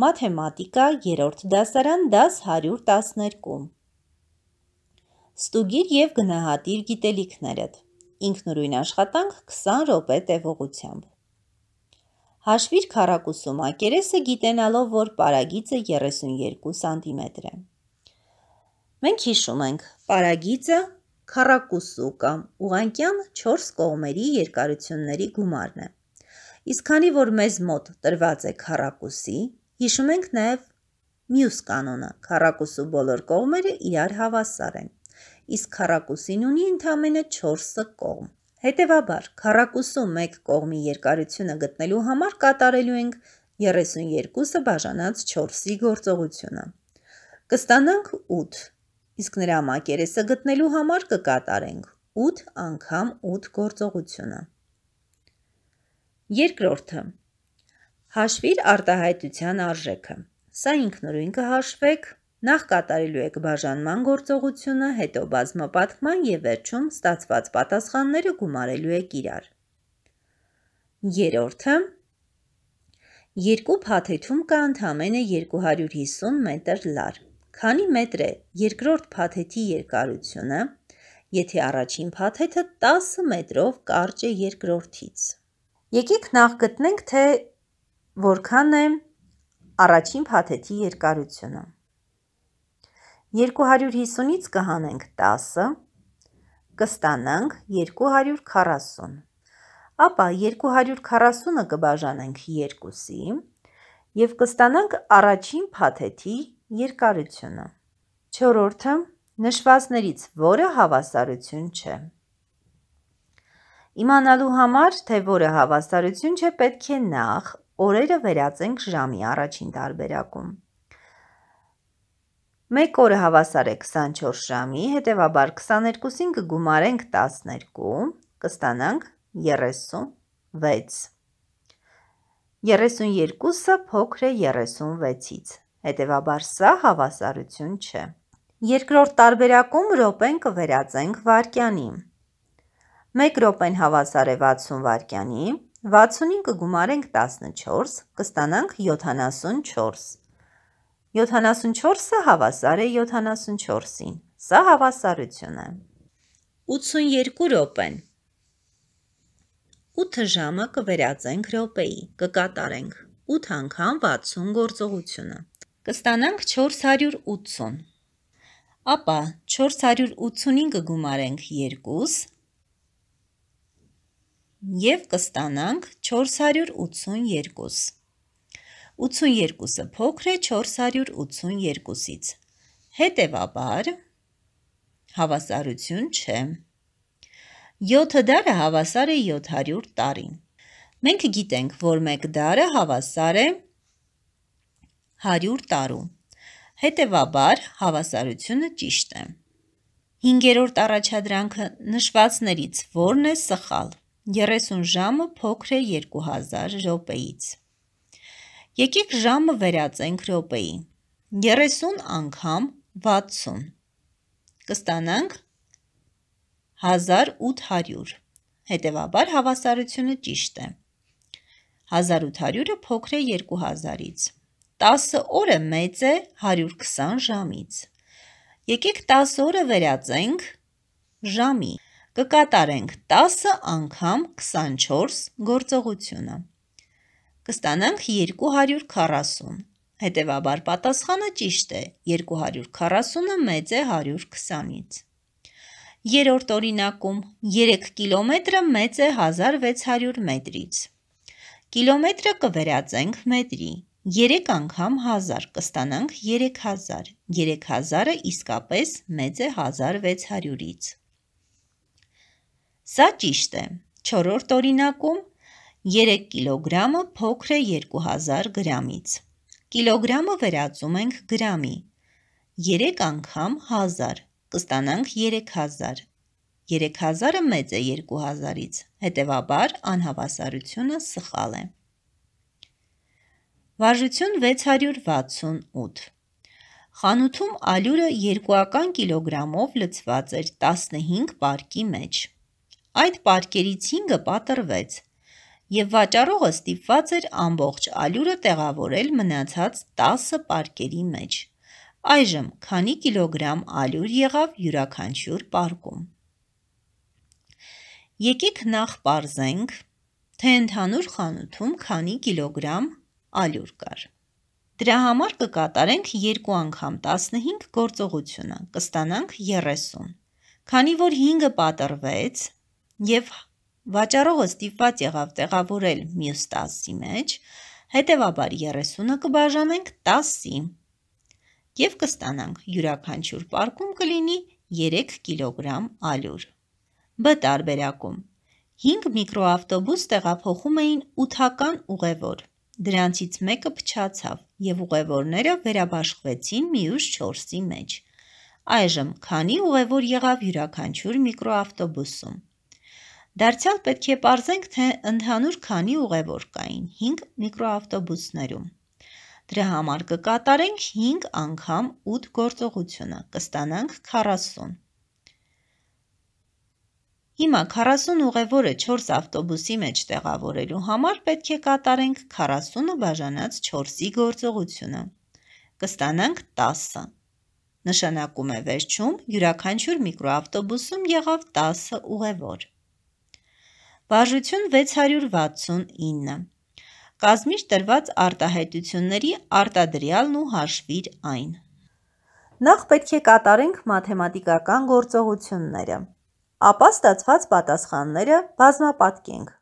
մաթեմատիկա երորդ դասարան դաս 112։ Ստուգիր և գնահատիր գիտելիքներդ։ Ինքնուրույն աշխատանք 20 րոպե տևողությամբ։ Հաշվիր քառակուսու մակերեսը գիտենալով, որ պարագիծը 32 սանտիմետր է։ Մենք հիշում ենք, պարագիծը քառակուսու կամ ուղանկյան 4 կողմերի երկարությունների գումարն է։ Իսկ քանի որ մեզ մոտ տրված է քառակուսի, Հիշում ենք նաև մյուս կանոնը՝ քառակուսու բոլոր կողմերը իրար հավասար են, իսկ քառակուսին ունի ընդամենը 4 կողմ։ Հետևաբար, քառակուսու մեկ կողմի երկարությունը գտնելու համար կատարելու ենք 32-ը բաժանած 4-ի գործողությունը։ Կստանանք 8, իսկ նրա մակերեսը գտնելու համար կկատարենք 8 անգամ 8 գործողությունը։ Երկրորդը Հաշվիր արտահայտության արժեքը։ Սա ինքնուրույն կհաշվեք, նախ կատարելու եք բաժանման գործողությունը, հետո բազմապատկման եւ վերջում ստացված պատասխանները գումարելու եք իրար։ Երորդը Երկու փաթեթում կա ընդամենը 250 մետր լար։ Քանի մետր է երկրորդ փաթեթի երկարությունը, եթե առաջին փաթեթը 10 մետրով կարճ է երկրորդից։ Եկեք նախ գտնենք, թե որքան է առաջին փաթեթի երկարությունը։ 250-ից կհանենք 10, կստանանք 240։ Ապա 240-ը կբաժանենք 2-ի եւ կստանանք առաջին փաթեթի երկարությունը։ 4-ը նշվածներից որը հավասարություն չէ։ Իմանալու համար, թե որը հավասարություն չէ, պետք է նախ օրերը վերածենք ժամի առաջին տարբերակում։ Մեկ օրը հավասար է 24 ժամի, հետևաբար 22-ին կգումարենք 12, կստանանք 36։ 32-ը փոքր է 36-ից, հետևաբար սա հավասարություն չէ։ Երկրորդ տարբերակում րոպեն կվերածենք վարկյանի։ 1 րոպեն հավասար է 60 վարկյանի, 65 կգումարենք 14, կստանանք 74։ 74-ը հավասար է 74-ին։ Սա հավասարություն է։ 82 րոպեն։ 8 ժամը կվերածենք րոպեի, կկատարենք 8 անգամ 60 գործողությունը։ Կստանանք 480։ Ապա 485 գումարենք 2, եւ կստանանք 482։ 82-ը փոքր է 482-ից։ Հետևաբար հավասարություն չէ։ 7 դարը հավասար է 700 տարին։ Մենք գիտենք, որ մեկ դարը հավասար է 100 տարու։ Հետևաբար հավասարությունը ճիշտ է։ 5-րդ առաջադրանքը նշվածներից որն է սխալ։ 30 ժամը փոքր է 2000 րոպեից։ Եկեք ժամը վերածենք րոպեի։ 30 անգամ 60։ Կստանանք 1800։ Հետևաբար հավասարությունը ճիշտ է։ 1800-ը փոքր է 2000-ից։ 10 օրը մեծ է 120 ժամից։ Եկեք 10 օրը վերածենք ժամի կկատարենք 10 անգամ 24 գործողությունը։ Կստանանք 240։ Հետևաբար պատասխանը ճիշտ է, 240-ը մեծ է 120-ից։ Երորդ օրինակում 3 կիլոմետրը մեծ է 1600 մետրից։ Կիլոմետրը կվերածենք մետրի։ 3 անգամ 1000 կստանանք 3000։ 3000-ը իսկապես մեծ է 1600-ից։ Սա ճիշտ է։ 4-րդ օրինակում 3 կիլոգրամը փոքր է 2000 գրամից։ Կիլոգրամը վերածում ենք գրամի։ 3 անգամ 1000 կստանանք 3000։ 3000-ը մեծ է 2000-ից, հետևաբար անհավասարությունը սխալ է։ Վարժություն 668 Խանութում ալյուրը երկուական կիլոգրամով լցված էր 15 պարկի մեջ։ Այդ պարկերից 5-ը պատրվեց եւ վաճառողը ստիպված էր ամբողջ ալյուրը տեղավորել մնացած 10 պարկերի մեջ։ Այժմ քանի կիլոգրամ ալյուր եղավ յուրաքանչյուր պարկում։ Եկեք նախ parzենք, թե ընդհանուր խանութում քանի կիլոգրամ ալյուր կար։ Դրա համար կկատարենք 2 անգամ 15 գործողությունը, կստանանք 30։ Քանի որ 5-ը պատրվեց, եւ վաճառողը ստիպված եղավ տեղավորել մյուս 10-ի մեջ, հետեւաբար 30-ը կբաժանենք 10-ի եւ կստանանք յուրաքանչյուր պարկում կլինի 3 կիլոգրամ ալյուր։ Բ տարբերակում 5 միկրոավտոբուս տեղափոխում էին ութական ուղևոր։ Դրանցից մեկը փչացավ եւ ուղևորները վերաբաշխվեցին մյուս 4-ի մեջ։ Այժմ քանի ուղևոր եղավ յուրաքանչյուր միկրոավտոբուսում։ Դարձյալ պետք է ողրզենք, թե ընդհանուր քանի ուղևոր կային 5 միկրոավտոբուսներում։ Դրա համար կկատարենք 5 անգամ 8 գործողությունը, կստանանք 40։ Հիմա 40 ուղևորը 4 ավտոբուսի մեջ տեղավորելու համար պետք է կատարենք 40-ը բաժանած 4-ի գործողությունը։ Կստանանք 10 նշանակում է վերջում յուրաքանչյուր միկրոավտոբուսում եղավ 10 ուղևոր։ Բաժություն 669։ Կազմից տրված արտահայտությունների արտադրյալն ու հաշվիր այն։ Նախ պետք է կատարենք մաթեմատիկական գործողությունները։ Ապա ստացված պատասխանները բազմապատկենք։